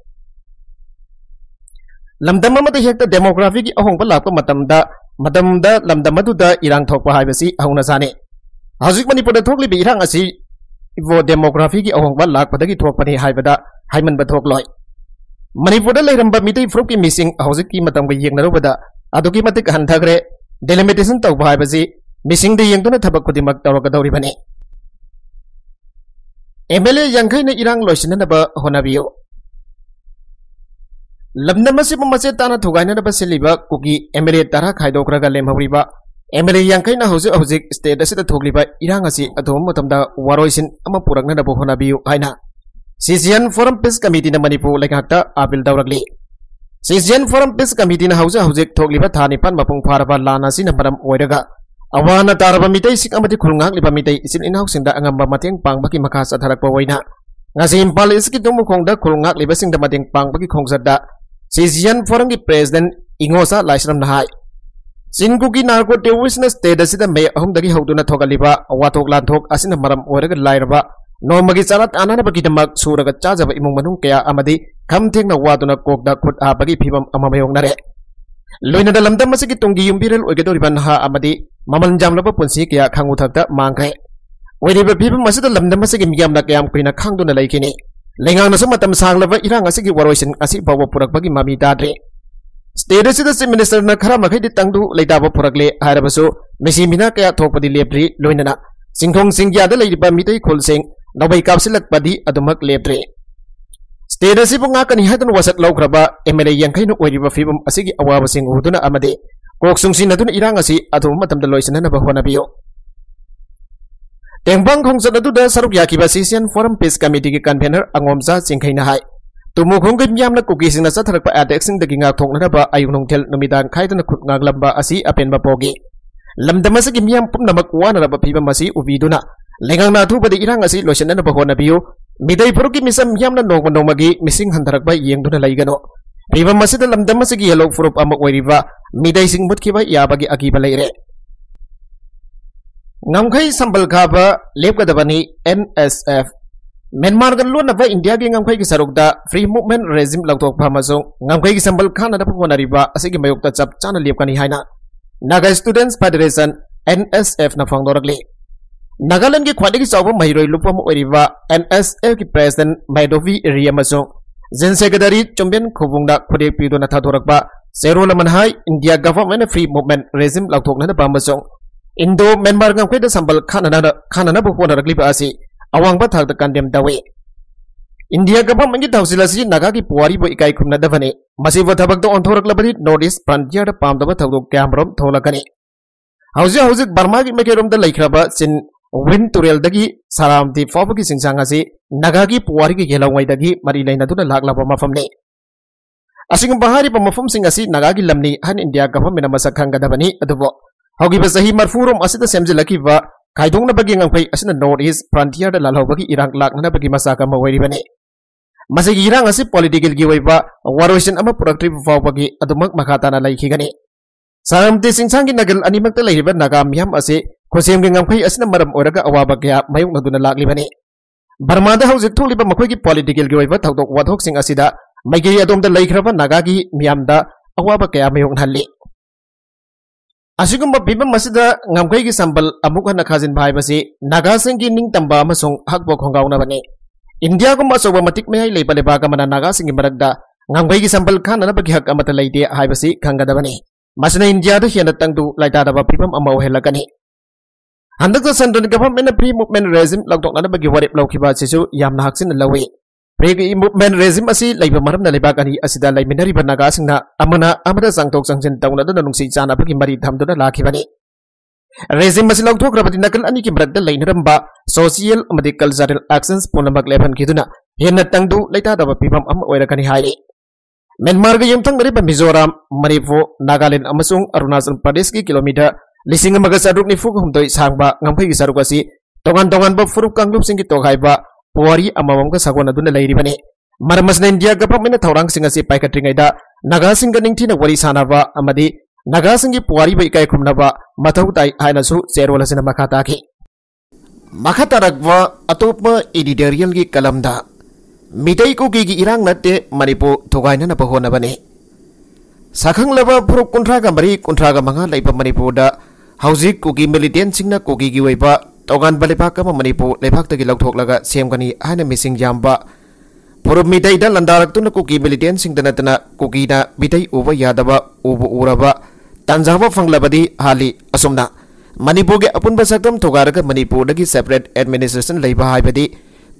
ꯂꯝꯗꯝ ꯑꯃꯗ ꯍꯦꯛꯇ ꯗꯦꯃꯣꯒ꯭ꯔꯥꯐꯤꯒꯤ ꯑꯍꯣꯡꯕ ꯂꯥꯛꯄ ꯃꯇꯝꯗ ꯃꯇꯝꯗ ꯂꯝꯗꯝ ꯑꯗꯨꯗ ꯏꯔꯥꯡ ꯊꯣꯛꯄ ꯍꯥꯏꯕꯁꯤ ꯍꯧꯅꯁꯥꯅꯤ ꯍꯧꯖꯤꯛ ꯃꯅꯤꯄꯨꯔꯗ ꯊꯣꯛꯂꯤꯕ ꯏꯔꯥꯡ ꯑꯁꯤ ꯏꯕꯣ ꯗꯦꯃꯣꯒ꯭ꯔꯥꯐꯤꯒꯤ ꯑꯍꯣꯡꯕ ꯂꯥꯛꯄꯗꯒꯤ ꯊꯣꯛꯄꯅꯤ ꯍꯥꯏꯕꯗ ꯍꯥꯏꯃꯟꯕ ꯊꯣꯛꯂꯣꯏ ꯃꯅꯤꯄꯨꯔꯗ ꯂꯩꯔꯝꯕ ꯃꯤꯇꯩ ꯐꯨꯔꯨꯞꯀꯤ ꯃꯤꯁꯤꯡ ꯍꯧꯖꯤꯛꯀꯤ ꯃꯇꯝꯒ ꯌꯦꯡꯅꯔꯨꯕꯗ ꯑꯗꯨꯛꯀꯤ ꯃꯇꯤꯛ ꯍꯟꯊꯈ꯭ꯔꯦ ꯗꯦꯂꯤꯃꯤꯇꯦꯁꯟ ꯇꯧꯕ ꯍꯥꯏꯕꯁꯤ ꯃꯤꯁꯤꯡꯗ ꯌꯦꯡꯗꯨꯅ ꯊꯕꯛ ꯈꯨꯗꯤꯡꯃꯛ ꯇꯧꯔꯒꯗꯧꯔꯤꯕꯅꯤ ꯑꯦꯝ ꯑꯦꯜ ꯑꯦ ꯌꯥꯡꯈꯩꯅ ꯏꯔꯥꯡ ꯂꯣꯏꯁꯤꯟꯅꯅꯕ ꯍꯣꯠꯅꯕꯤꯌꯨ लमदम मचे ताना थोगाइनब कुकी एम तरह खाइदोग्रग लेमहब एम एल ए यांखना हजिक स्टेट इरांग अथोम पुरनब होनाबू है फोरम पीस कमीटी मनपुर लेखात अपील दौरली सीजियन फोरम पीस कमीटी हजिक हजिक था निपान मपुंग फारब लानासीनरम अवान तारब मिटई सिक खुलगाब मिटई इचिन इनाउसिंग अगम मतें की मखा चथरप होना ngasi impal iski tumu khong da khulung ngak ꯁꯤꯖꯤꯌꯟ ꯐꯣꯔꯝꯒꯤ ꯄ꯭ꯔꯦꯁꯤꯗꯦꯟ ꯏꯉꯣꯁꯥ ꯂꯥꯏꯁ꯭ꯔꯝꯅ ꯍꯥꯏ ꯆꯤꯟꯒꯨꯒꯤ ꯅꯥꯔꯀꯣ ꯇꯦꯔꯣꯔꯤꯁꯅ ꯁ꯭ꯇꯦꯠ ꯑꯁꯤꯗ ꯃꯦ ꯑꯍꯨꯝꯗꯒꯤ ꯍꯧꯗꯨꯅ ꯊꯣꯛꯍꯜꯂꯤꯕ ꯑꯋꯥꯊꯣꯛ ꯂꯥꯟꯊꯣꯛ ꯑꯁꯤꯅ ꯃꯔꯝ ꯑꯣꯏꯔꯒ ꯂꯥꯏꯔꯕ ꯅꯣꯡꯃꯒꯤ ꯆꯥꯔꯥ ꯇꯥꯟꯅꯅꯕꯒꯤꯗꯃꯛ ꯁꯨꯔꯒ ꯆꯥꯖꯕ ꯏꯃꯨꯡ ꯃꯅꯨꯡ ꯀꯌꯥ ꯑꯃꯗꯤ ꯈꯝ ꯊꯦꯡꯅ ꯋꯥꯗꯨꯅ ꯀꯣꯛꯇ ꯈꯨꯠ ꯍꯥꯞꯄꯒꯤ ꯐꯤꯕꯝ ꯑꯃ ꯃꯥꯌꯣꯛꯅꯔꯦ ꯂꯣꯏꯅꯅ ꯂꯝꯗꯝ ꯑꯁꯤꯒꯤ ꯇꯨꯡꯒꯤ ꯌꯨꯝꯕꯤꯔꯦꯜ ꯑꯣꯏꯒꯗꯧꯔꯤꯕ ꯅꯍꯥ ꯑꯃꯗꯤ ꯃꯃꯜ ꯌꯥꯝꯂꯕ ꯄꯨꯟꯁꯤ ꯀꯌꯥ ꯈꯥꯡꯎ ꯊꯛꯇ ꯃꯥꯡꯈ꯭ꯔꯦ ꯑꯣꯏꯔꯤꯕ ꯐꯤꯕꯝ ꯑꯁꯤꯗ ꯂꯝꯗꯝ ꯑꯁꯤꯒꯤ ꯃꯤꯌꯥꯝꯅ ꯀꯌꯥꯝ ꯀꯨꯏꯅ ꯈꯥꯡꯗꯨꯅ ꯂꯩꯈꯤꯅꯤ ꯂꯩꯉꯥꯛꯅꯁꯨ ꯃꯇꯝ ꯁꯥꯡꯂꯕ ꯏꯔꯥꯡ ꯑꯁꯤꯒꯤ ꯋꯥꯔꯣꯏꯁꯤꯟ ꯑꯁꯤ ꯐꯥꯎꯕ ꯄꯨꯔꯛꯄꯒꯤ ꯃꯃꯤ ꯇꯥꯗ꯭ꯔꯤ ꯁ꯭ꯇꯦꯠ ꯑꯁꯤꯗ ꯆꯤꯐ ꯃꯤꯅꯤꯁꯇꯔꯅ ꯈꯔ ꯃꯈꯩꯗꯤ ꯇꯪꯗꯨ ꯂꯩꯇꯥꯕ ꯄꯨꯔꯛꯂꯦ ꯍꯥꯏꯔꯕꯁꯨ ꯃꯤꯁꯤ ꯃꯤꯅꯥ ꯀꯌꯥ ꯊꯣꯛꯄꯗꯤ ꯂꯦꯞꯇ꯭ꯔꯤ ꯂꯣꯏꯅꯅ ꯆꯤꯡꯊꯣꯡ ꯆꯤꯡꯌꯥꯗ ꯂꯩꯔꯤꯕ ꯃꯤꯇꯩꯈꯣꯜꯁꯤꯡ ꯅꯥꯎꯕꯩ ꯀꯥꯞꯁꯤꯜꯂꯛꯄꯗꯤ ꯑꯗꯨꯃꯛ ꯂꯦꯞꯇ꯭ꯔꯤ ꯁ꯭ꯇꯦꯠ ꯑꯁꯤꯕꯨ ꯉꯥꯛꯀꯅꯤ ꯍꯥꯏꯗꯨꯅ ꯋꯥꯁꯛ ꯂꯧꯈ꯭ꯔꯕ ꯑꯦꯝ ꯑꯦꯜ ꯑꯦ ꯌꯥꯡꯈꯩꯅ ꯑꯣꯏꯔꯤꯕ ꯐꯤꯕꯝ ꯑꯁꯤꯒꯤ ꯑꯋꯥꯕꯁꯤꯡ ꯎꯗꯨꯅ ꯑꯃꯗꯤ ꯀꯣꯛ ꯆꯨꯡꯁꯤꯟꯅꯗꯨꯅ ꯏꯔꯥꯡ ꯑꯁꯤ ꯑꯊꯨꯕ ꯃꯇꯝꯗ ꯂꯣꯏꯁꯤꯟꯅꯅꯕ ꯍꯣꯠꯅꯕꯤꯌꯨ टेंगबंग खोंसन अदुदा सरुक याकिबा फोरम पीस कमिटी की कन्वेनर अंगोमजा सिंघैना हाय तुमुखोंग मियामना कुकीसिंग न सथरक अटैक्सिंग द गिंगा थोंगनबा आयुंग नोंथेल नुमिदान खाइदन खुद नागलंबा असि अपेनबा पोगे लमदमस गि मियाम पुमनमक वानरबा फीबा मसी उबीदुना लेंगंग ना थुबदे इरांग असि लोशनन बहोना बियो मिदै फुरुकि मिसम मियामना नोंग ngamkhai sambal khaba lepkadabani NSF Myanmar gan luar napa India gi ngamkhai gi sarukda free movement regime laktok phamasong ngamkhai gi sambal khana da phonariba asigi mayokta chap chana lepkani haina Naga Students Federation NSF na phangdorakli Nagaland gi khwadi gi chawba mahiroi lupam oiriba NSF ki president Maidovi Riamasong Zen Secretary Chombian Khobungda khode pido na thadorakba Zero laman hai India government free movement regime laktok na phamasong Indo member ngam kweda sambal Canada Canada bu pona rakli asi awang ba thak kan dem dawe India gaba tau sila si naga ki puari bu ikai khumna davane masih wa thabak to onthorak labari notice frontier da pam daba thau camrom thola kani hausi barma Burma meke rom da laikhraba sin win turel dagi saram di fobu ki singsang si naga ki puari ki wai dagi mari laina tuna da lakla ba asing bahari pa mafam sing asi naga ki lamni han India gaba mena masakhang gadabani adubo होगी सही मरफूरों सेमजे लकीब north east frontier द लालहोबगी इराक लाकनबगी मसाका मवैरिबने मसे इराक असि पॉलिटिकल गी वैबा वारोशन अमा पुरक्ट्रिब फावबगी अदुमक मखाताना लाइखिगने सारमते सिंसांगी नगल अनिमक्त लैरिब नागा मियम असे खोसेमगी गंगफै असिन मरम अवाब क्या गया मयुंगदुना लाकलिबने बर्मादा हौजिक थोलिब मखोयगी पॉलिटिकल गी वैबा थौदोक वाथोक सिंग असिदा ꯑꯁꯤꯒꯨꯝꯕ ꯐꯤꯕꯝ ꯑꯁꯤꯗ ꯉꯝꯈꯩꯒꯤ ꯁꯝꯕꯜ ꯑꯃꯨꯛ ꯍꯟꯅ ꯈꯥꯖꯤꯟꯕ ꯍꯥꯏꯕꯁꯤ ꯅꯥꯒꯥꯁꯤꯡꯒꯤ ꯅꯤꯡꯇꯝꯕ ꯑꯃꯁꯨꯡ ꯍꯛꯄ ꯈꯣꯡꯒꯥꯎꯅꯕꯅꯤ ꯏꯟꯗꯤꯌꯥꯒꯨꯝꯕ ꯑꯆꯧꯕ ꯃꯇꯤꯛ ꯃꯌꯥꯏ ꯂꯩꯕ ꯂꯩꯕꯥꯛ ꯑꯃꯅ ꯅꯥꯒꯥꯁꯤꯡꯒꯤ ꯃꯔꯛꯇ ꯉꯝꯈꯩꯒꯤ ꯁꯝꯕꯜ ꯈꯥꯟꯅꯅꯕꯒꯤ ꯍꯛ ꯑꯃꯠꯇ ꯂꯩꯇꯦ ꯍꯥꯏꯕꯁꯤ ꯈꯪꯒꯗꯕꯅꯤ ꯃꯁꯤꯅ ꯏꯟꯗꯤꯌꯥꯗ ꯍꯦꯟꯅ ꯇꯪꯗꯨ ꯂꯩꯇꯥꯗꯕ ꯐꯤꯕꯝ ꯑꯃ ꯑꯣꯏꯍꯜꯂꯛꯀꯅꯤ ꯍꯟꯗꯛꯇ ꯁꯦꯟꯇ꯭ꯔꯦꯜ ꯒꯚꯔꯟꯃꯦꯟꯅ ꯐ꯭ꯔꯤ ꯃꯨꯚꯃꯦꯟ ꯔꯦꯖꯤꯝ ꯂꯧꯊꯣꯛꯅꯅꯕꯒꯤ ꯋꯥꯔꯦꯞ ꯂꯧꯈꯤꯕ ꯑꯁꯤꯁꯨ ꯌꯥꯝꯅ ꯍꯛꯆꯤꯟꯅ ꯂꯧꯏ Pregi movement regime asi laiba maram na lain ani asida laiminari banaga singna amana amada sangtok sangchen tauna da nungsi jana pagi mari tam dana laki bani regime asi lau thok rabati nakal ani ki lain lainaram ba social amadi cultural actions punamak leban na henna tangdu leita da pibam am oira kani Men marga ga tang mari ba Mizoram Manipur Nagaland amasung Arunachal Pradesh ki kilometer lising amaga saruk ni fuk sang sangba ngam pagi saruk asi tongan tongan ba furuk kang ki tok hai ba ꯋꯥꯔꯤ ꯑꯃꯃꯝꯒ ꯁꯥꯒꯣꯟꯅꯗꯨꯅ ꯂꯩꯔꯤꯕꯅꯤ ꯃꯔꯝ ꯑꯁꯤꯅ India ꯒꯚꯔꯟꯃꯦꯟꯠꯅ ꯊꯧꯔꯥꯡꯁꯤꯡ ꯑꯁꯤ ꯄꯥꯏꯈꯠꯇ꯭ꯔꯤꯉꯩꯗ ꯅꯥꯒꯥꯁꯤꯡꯒ ꯅꯤꯡꯊꯤꯅ ꯋꯥꯔꯤ ꯁꯥꯟꯅꯕ ꯑꯃꯗꯤ ꯅꯥꯒꯥꯁꯤꯡꯒꯤ ꯄꯨꯋꯥꯔꯤꯕ ꯏꯀꯥꯏ ꯈꯨꯝꯅꯕ ꯃꯊꯧ ꯇꯥꯏ ꯍꯥꯏꯅꯁꯨ ꯆꯦꯔꯣꯜ ꯑꯁꯤꯅ ꯃꯈꯥ ꯇꯥꯈꯤ ꯃꯈꯥ ꯇꯥꯔꯛꯄ ꯑꯇꯣꯞꯄ ꯏꯗꯤꯇꯣꯔꯤꯌꯦꯜꯒꯤ ꯀꯂꯝꯗ ꯃꯤꯇꯩ ꯀꯨꯀꯤꯒꯤ ꯏꯔꯥꯡ ꯅꯠꯇꯦ ꯃꯅꯤꯄꯨꯔ ꯊꯨꯒꯥꯏꯅꯅꯕ ꯍꯣꯠꯅꯕꯅꯤ ꯁꯛꯈꯪꯂꯕ ꯐꯨꯔꯨꯞ ꯀꯨꯟꯊ꯭ꯔꯥꯒ ꯃꯔꯤ ꯀꯨꯟꯊ꯭ꯔꯥꯒ ꯃꯉꯥ ꯂꯩꯕ ꯃꯅꯤꯄꯨꯔꯗ ꯍꯧꯖꯤꯛ ꯀꯨꯀꯤ ꯃꯤꯂꯤꯇꯦꯟꯁꯤꯡꯅ ꯀꯨꯀꯤꯒꯤ ꯑꯣꯏꯕ तोगानबा लेपाक अमा मणिपुर लेपाकतगी लौथोकलगा सेमगनी हायना मिसिंग यामबा पुरुब मिदैदा लंदारक्तुना कुकी मिलिटेन सिंगदनतना कुकीना बिदै उबा यादबा उबु उरबा तंजावा फंगलबदी हाली असुमना मणिपुरगे अपुनबा सक्तम थोगारगा मणिपुरदगी सेपरेट एडमिनिस्ट्रेशन लेबा हायबदी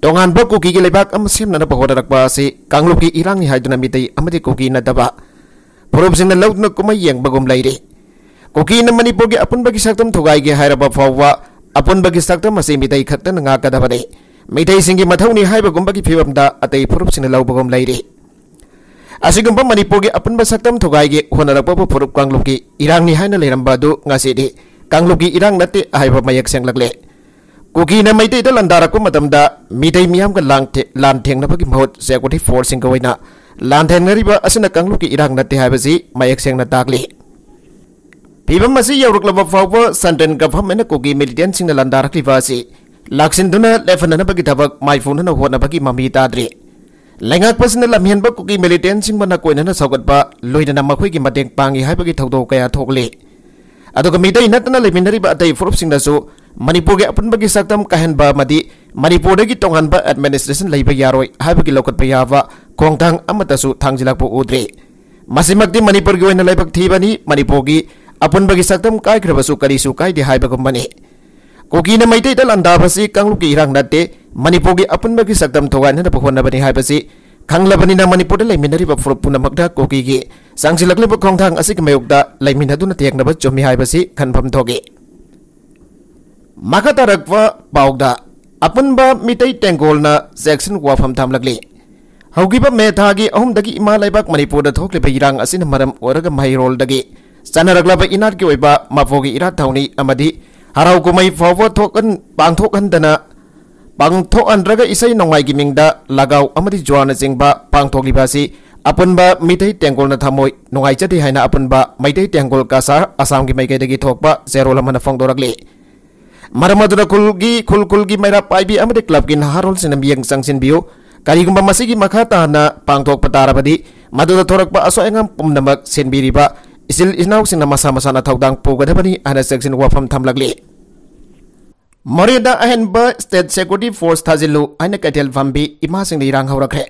तोगानबा कुकीगे लेपाक अमा सेमनना बहोदरक्बा आसी कांगलुपकी इरांगनि हायदुना मिदै अमदी कुकीना दबा पुरुब सिंगना लौथना कुमा यंगबगुम लाइरे कुकीना मणिपुरगे अपुनबगी सक्तम थोगाइगे हायरबा फाववा अपुनब की मिथ खत नागदे मिथईसी मथौनी हैब की फीवम अत फुरुपी लौबगम लेरी मनपुर अपुन सकम थोगाई हूनरपुर फुरुप कालू की इरानी कालू की इरा नए अब मय सेंगे कुकी ने मईद लंधारकूद मिथई मैम लाठे महोत् सेकुरीटी फोर्स लाठेंगे कालू की इरा नए मय सेंगे Pibam masih ya urut lebab fawa sandan gafam ena kogi meridian sing nalan darak di Laksin tuna lefan nana bagi tabak maifun nana huwana bagi mami tadri. Lengak pas nana lamian bak kogi meridian sing mana koi nana saugat ba loi nana makui gima mateng pangi hai bagi tawto kaya le. Atau kami tadi nata nana lebih nari ba tadi furup sing nasu. Manipur apun bagi saktam kahen ba madi. Manipur ge tongan ba administration lai bagi yaroi hai bagi lokat bagi hawa. Kongtang amatasu tangjilak bu udri. Masih makti manipur ge wena lai bak tiba ni manipur अपुन सकम कायू करी कायदे कोकी ने मईते लंधा से कंगलू की इरंग नाते मनपुर की अपुन की सकम थोगा हमने खालाबनी मनपुर लेमीब फुर पुनम कोकी की चांसल खोधांग मयुक्त लेमीन तेनब चुमी खनफम थोगे मख तरक् पाद अपुनब मई तेंगोल जैक्सन वाफम थामलगे मे था की अहमद की इमा लेबक मनपुर इरंग मरम ओरग महरोल sana rakla pa inar ki waiba ma fogi ira tauni amadi harau ko mai fawo thokan bang thokan dana bang thok an raga isai nongai gimingda mingda lagau amadi joana jingba bang thok li basi apun ba mitai tengol na thamoi nongai chati haina apun ba mitai tengol ka asam gi mai ge dagi thokpa zero lamana fong do rakli maramadura kulgi kulkulgi mera paibi amadi club gi naharol sinam yang sangsin biu kari gumba masigi makha ta na pangthok patara badi madura thorak aso engam pumnamak sinbiri ba इसल इनाउसिंग मसा मसा थौदा पोगदबनी वफम थमलगे मौर्द अहब state security force थाजिलु अने कैथल फम्बी इमा सिंह इरांगे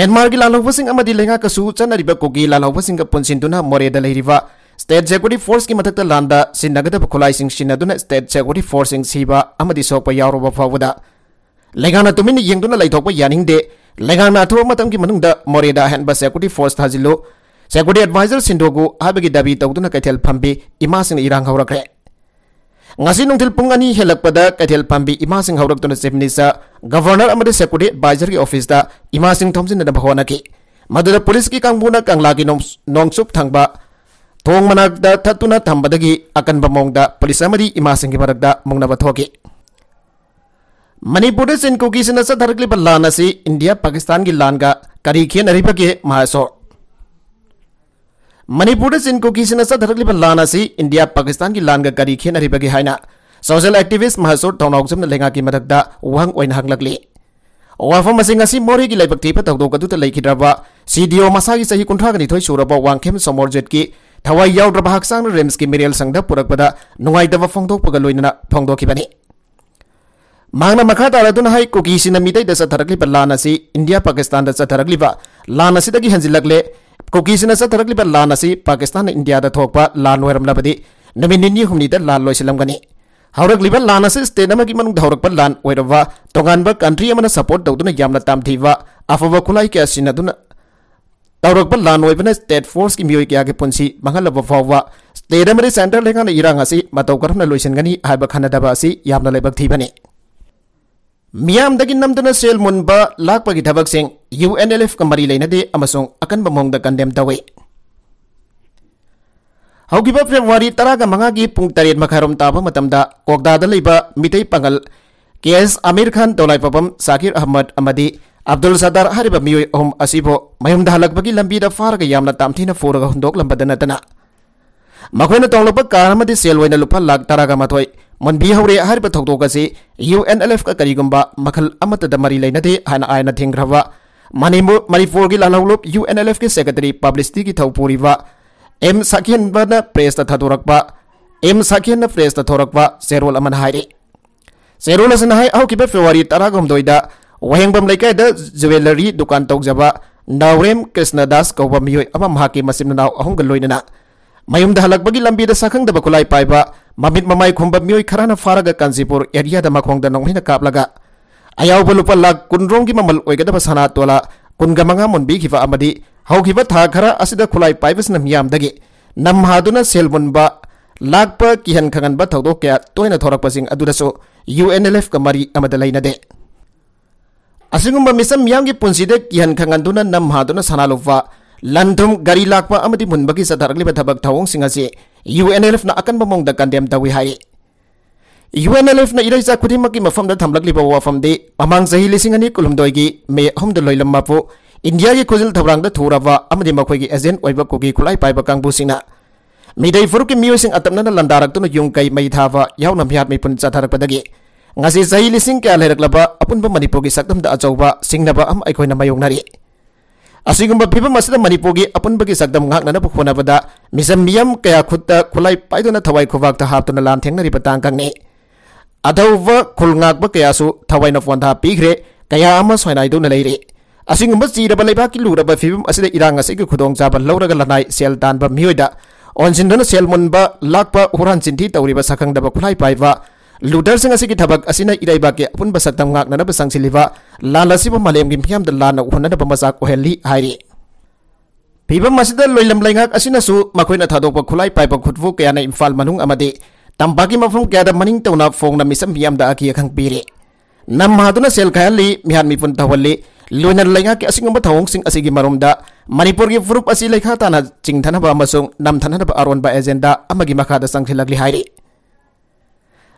म्यांमार की लालौबा चलब कोगी लालौबा पुनसीदुन मौर्द लेव स्टेट सेक्यूरीटी फोर्स की मधक् लाद सिन्नगदब खुलाई सिन्न स्टेट सेक्यूरीटी फोर्स सिब सौप याब फाउद लेगा तुम्हें यादव यानी लेगा अथोब की मौर्द सेक्यूरीटी फोर्स थाजिलु ꯁꯦꯀ꯭ꯌꯨꯔꯤꯇꯤ ꯑꯦꯗꯚꯥꯏꯖꯔ ꯁꯤꯟꯗꯣꯒꯨ ꯍꯥꯏꯕꯒꯤ ꯗꯥꯕꯤ ꯇꯧꯗꯨꯅ ꯀꯩꯊꯦꯜ ꯐꯝꯕꯤ ꯏꯃꯥꯁꯤꯡꯅ ꯏꯔꯥꯡ ꯍꯧꯔꯛꯈ꯭ꯔꯦ ngasi nungthil pung ani helakpada kathel pambi ima singh haurak tuna chief minister governor amade security advisor ki office da ima singh thomsin na bhawna ki madura police ki kangbuna kangla ki nongsup thangba thong manak da thatuna thambadagi akan bamong da police amadi ima singh ki marak da mongna ba thoki manipur sin kuki sin sa tharkli pa lan asi india pakistan ki lan ga kari khian aripa ke mahasor Manipur सिन कुकीसिन सधरकलिब लाना सि India Pakistan की लानग करी खेनरिबगे है social activist महसूर थौनाउजम लेंगा की मदद वहंग ओइन हंगलगली वाफम असिंगसी मोरे की लाइबक थीप तौदोक तो सी डी ओ मसा की सही कुंठागनि सूरब वाखेम वांगखेम समोरजेट की थवाई याउद्रब हक्सांग रिम्स की मेरे संग पुरब नुगाइदब फोंदोकपग लोइना फोंदोकिबनी मांगना मखा तारदुन हाई कुकीसिन लान असि इंडिया पाकिस्तान दस लान असि दगी कुकी थरक्ली ला पाकिस्तान इंडिया थोप ला नोरमी हमीद ला लोसीगनी लान ला स्टेट हो ला तोब कंट्री सपोर्ट तौदान तमीब अफब खुल तौरप ला नोबन स्टेट फोर्स की मई क्या की मंगल फाव स्टेट सेंट्रल लेखा इरा मौ कर लोसनगनी खानदी थीबनी ꯃꯤꯌꯥꯝꯗꯒꯤ ꯅꯝꯗꯨꯅ ꯁꯦꯜ ꯃꯨꯟꯕ ꯂꯥꯛꯄꯒꯤ ꯊꯕꯛꯁꯤꯡ ꯌꯨ ꯑꯦꯟ ꯑꯦꯜ ꯑꯦꯐꯀ ꯃꯔꯤ ꯂꯩꯅꯗꯦ ꯑꯃꯁꯨꯡ ꯑꯀꯟꯕ ꯃꯑꯣꯡꯗ ꯀꯟꯗꯦꯝ ꯇꯧꯏ ꯍꯧꯈꯤꯕ ꯐꯦꯕꯋꯥꯔꯤ ꯇꯔꯥꯒ ꯃꯉꯥꯒꯤ ꯄꯨꯡ ꯇꯔꯦꯠ ꯃꯈꯥꯏꯔꯣꯝ ꯇꯥꯕ ꯃꯇꯝꯗ ꯀꯣꯛꯗꯥꯗ ꯂꯩꯕ ꯃꯤꯇꯩ ꯄꯥꯡꯒꯜ ꯀꯦ ꯑꯦꯁ ꯑꯃꯤꯔ ꯈꯥꯟ ꯇꯣꯂꯥꯏꯄꯕꯝ ꯁꯥꯀꯤꯔ ꯑꯍꯃꯗ ꯑꯃꯗꯤ ꯑꯕꯗꯨꯜ ꯁꯗꯥꯔ ꯍꯥꯏꯔꯤꯕ ꯃꯤꯑꯣꯏ ꯑꯍꯨꯝ ꯑꯁꯤꯕꯨ ꯃꯌꯨꯝꯗ ꯍꯜꯂꯛꯄꯒꯤ ꯂꯝꯕꯤꯗ ꯐꯥꯔꯒ ꯌꯥꯝꯅ ꯇꯝꯊꯤꯅ ꯐꯨꯔꯒ ꯍꯨꯟꯗꯣꯛꯂꯝꯕꯗ ꯅꯠꯇꯅ ꯃꯈꯣꯏꯅ ꯇꯣꯡꯂꯛꯄ ꯀꯥꯔ ꯑꯃꯗꯤ ꯁꯦꯜ ꯑꯣꯏꯅ ꯂꯨꯄꯥ ꯂꯥꯈ ꯇꯔꯥꯒ ꯃꯥꯊꯣꯏ मन हौरे हाबे यू एन एल एफ का मखल मरी लेनदे हाँ आय थेंग्रव मनपुर मणिपुर की लालौलूप यू एन एल एफ के सेक्रेटरी पब्लीसीटी की थौपूरीब एम साखें प्रेस थदोरप एम साखें प्रेस थोरप चेरोल चेरोल फेब्रुवारी तरहद वहेंबम लेक जुवेलरी दुकान तौजब नवरेम कृष्णदास कौब मई अब नाव अहम लोनना मयूद हल्ब की लंबी साखंद कुलाई पाई ꯃꯃꯤꯠ ꯃꯃꯥꯏ ꯈꯨꯝꯕ ꯃꯤꯑꯣꯏ ꯈꯔꯅ ꯐꯥꯔꯒ ꯀꯥꯟꯆꯤꯄꯨꯔ ꯑꯦꯔꯤꯌꯥꯗ ꯃꯈꯣꯡꯗ ꯅꯣꯡꯍꯩꯅ ꯀꯥꯞꯂꯒ ꯑꯌꯥꯎꯕ ꯂꯨꯄꯥ ꯂꯥꯈ ꯀꯨꯟꯔꯣꯝꯒꯤ ꯃꯃꯜ ꯑꯣꯏꯒꯗꯕ ꯁꯅꯥ ꯇꯣꯂꯥ ꯀꯨꯟꯒ ꯃꯉꯥ ꯃꯨꯟꯕꯤꯈꯤꯕ ꯑꯃꯗꯤ ꯍꯧꯈꯤꯕ ꯊꯥ ꯈꯔ ꯑꯁꯤꯗ ꯈꯨꯠꯂꯥꯏ ꯄꯥꯏꯕꯁꯤꯅ ꯃꯤꯌꯥꯝꯗꯒꯤ ꯅꯝꯍꯥꯗꯨꯅ ꯁꯦꯜ ꯃꯨꯟꯕ ꯂꯥꯛꯄ ꯀꯤꯍꯟ ꯈꯪꯍꯟꯕ ꯊꯧꯗꯣꯛ ꯀꯌꯥ ꯇꯣꯏꯅ ꯊꯣꯔꯛꯄꯁꯤꯡ ꯑꯗꯨꯗꯁꯨ ꯌꯨ ꯑꯦꯟ ꯑꯦꯜ ꯑꯦꯐꯀ ꯃꯔꯤ ꯑꯃꯗ ꯂꯩꯅꯗꯦ ꯑꯁꯤꯒꯨꯝꯕ ꯃꯤꯆꯝ ꯃꯤꯌꯥꯝꯒꯤ ꯄꯨꯟꯁꯤꯗ ꯀꯤꯍꯟ ꯈꯪꯍꯟꯗꯨꯅ ꯅꯝꯍꯥꯗꯨꯅ ꯁꯅꯥ ꯂꯨꯄꯥ Lantung gari lakpa amadi munbagi sadarli ba thabak taong singa si UNLF na akan mamong dagan diam tawi hai UNLF na irai sa maki mafam da tamlag liba wafam de amang sahi singa ni kulum doi gi me hum da lamma po. India ye kuzil thabrang da thurawa amati makwe gi agent wai bako gi kulai pai bakang kangbu singna midai furuk ki sing atam na landarak tu na yung kai mai thawa yau na miyat mai pun sa tarak padagi ngasi sahili sing kya lairak laba apun pa manipogi saktam da achau ba sing ba am aikoi na mayong nari ꯑꯁꯤꯒꯨꯝꯕ ꯐꯤꯕꯝ ꯑꯁꯤꯗ ꯃꯅꯤꯄꯨꯔꯒꯤ ꯑꯄꯨꯟꯕꯒꯤ ꯁꯛꯇꯝ ꯉꯥꯛꯅꯅꯕ ꯍꯣꯠꯅꯕꯗ ꯃꯤꯁꯝ ꯃꯤꯌꯥꯝ ꯀꯌꯥ ꯈꯨꯠꯇ ꯈꯨꯠꯂꯥꯏ ꯄꯥꯏꯗꯨꯅ ꯊꯋꯥꯏ ꯈꯨꯕꯥꯛꯇ ꯍꯥꯞꯇꯨꯅ ꯂꯥꯟꯊꯦꯡꯅꯔꯤꯕ ꯇꯥꯡꯀꯛꯅꯤ ꯑꯊꯧꯕ ꯈꯨꯜ ꯉꯥꯛꯄ ꯀꯌꯥꯁꯨ ꯊꯋꯥꯏꯅ ꯐꯣꯟꯊꯥ ꯄꯤꯈ꯭ꯔꯦ ꯀꯌꯥ ꯑꯃ ꯁꯣꯏꯅꯥꯏꯗꯨꯅ ꯂꯩꯔꯤ ꯑꯁꯤꯒꯨꯝꯕ ꯆꯤꯔꯕ ꯂꯩꯕꯥꯛꯀꯤ ꯂꯨꯔꯕ ꯐꯤꯕꯝ ꯑꯁꯤꯗ ꯏꯔꯥꯡ ꯑꯁꯤꯒꯤ ꯈꯨꯗꯣꯡꯆꯥꯕ ꯂꯧꯔꯒ ꯂꯅꯥꯏ ꯁꯦꯜ ꯇꯥꯟꯕ ꯃꯤꯑꯣꯏꯗ ꯑꯣꯟꯁꯤꯟꯗꯨꯅ ꯁꯦꯜ ꯃꯨꯟꯕ ꯂꯥꯛꯄ ꯍꯨꯔꯥꯟ ꯆꯤꯟꯊꯤ ꯇꯧꯔꯤꯕ ꯁꯛꯈꯪꯗꯕ ꯈꯨꯠꯂꯥꯏ ꯄꯥꯏꯕ Ludar sing asi ki asina idai ba apun basak tam nana basang siliva, lala siba malem gi phyam da lana uhna da pamasak oheli hairi piba masida loilam laingak asina su makoina thadok pa khulai pai pa khutwu ke ana manung amade tambaki mafum ke ada maning tawna phong na misam piyam da aki khang pire nam mahaduna sel khali mihan mipun thawali luinar lainga ke asing amba sing asigi marumda manipur gi furup asi lekha tana ba masung nam thana ba aron ba agenda amagi makha da sangthilagli hari.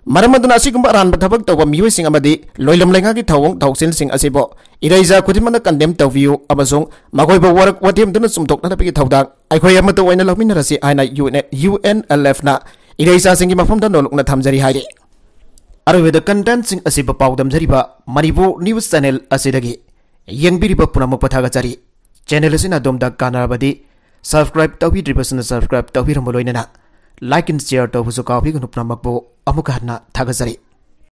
ꯃꯔꯝ ꯑꯗꯨꯅ ꯑꯁꯤꯒꯨꯝꯕ ꯑꯔꯥꯟꯕ ꯊꯕꯛ ꯇꯧꯕ ꯃꯤꯑꯣꯏꯁꯤꯡ ꯑꯃꯗꯤ ꯂꯣꯏꯂꯝ ꯂꯩꯉꯥꯛꯀꯤ ꯊꯧꯑꯣꯡ ꯊꯧꯁꯤꯜꯁꯤꯡ ꯑꯁꯤꯕꯨ ꯏꯔꯩꯖꯥ ꯈꯨꯗꯤꯡꯃꯛꯅ ꯀꯟꯗꯦꯝ ꯇꯧꯕꯤꯌꯨ ꯑꯃꯁꯨꯡ ꯃꯈꯣꯏꯕꯨ ꯋꯥꯔꯛ ꯋꯥꯇꯦꯝꯗꯨꯅ ꯆꯨꯝꯊꯣꯛꯅꯅꯕꯒꯤ ꯊꯧꯗꯥꯡ ꯑꯩꯈꯣꯏ ꯑꯃꯠꯇ ꯑꯣꯏꯅ ꯂꯧꯃꯤꯟꯅꯔꯁꯤ ꯍꯥꯏꯅ ꯌꯨ ꯑꯦꯟ ꯑꯦꯜ ꯑꯦꯐꯅ ꯏꯔꯩꯖꯥꯁꯤꯡꯒꯤ ꯃꯐꯝꯗ ꯅꯣꯂꯨꯛꯅ ꯊꯝꯖꯔꯤ ꯍꯥꯏꯔꯤ ꯑꯔꯣꯏꯕꯗ ꯀꯟꯇꯦꯟꯁꯤꯡ ꯑꯁꯤꯕꯨ ꯄꯥꯎꯗꯝꯖꯔꯤꯕ ꯃꯅꯤꯄꯨꯔ ꯅ꯭ꯌꯨꯁ ꯆꯦꯅꯦꯜ ꯑꯁꯤꯗꯒꯤ ꯌꯦꯡꯕꯤꯔꯤꯕ ꯄꯨꯝꯅꯃꯛ ꯄꯊꯥꯒꯠꯆꯔꯤ ꯆꯦꯅꯦꯜ ꯑꯁꯤꯅ ꯑꯗꯣꯝꯗ ꯀꯥꯟꯅꯔꯕꯗꯤ ꯁꯕꯁꯀ꯭ꯔꯥꯏꯕ ꯇꯧꯕꯤꯗ꯭ꯔꯤꯕꯁꯤꯅ ꯁꯕꯁꯀ꯭ꯔꯥꯏꯕ ꯇꯧꯕꯤꯔꯝꯕ ꯂꯣꯏꯅꯅ ꯂꯥꯏꯛ ꯏꯟ ꯁꯤꯌꯥꯔ ꯇꯧꯕꯁꯨ ꯀꯥꯎꯕꯤꯒꯅꯨ ꯄꯨꯝꯅꯃꯛꯄꯨ ꯑꯃꯨꯛꯀ ꯍꯟꯅ ꯊꯥꯒꯠꯆꯔꯤ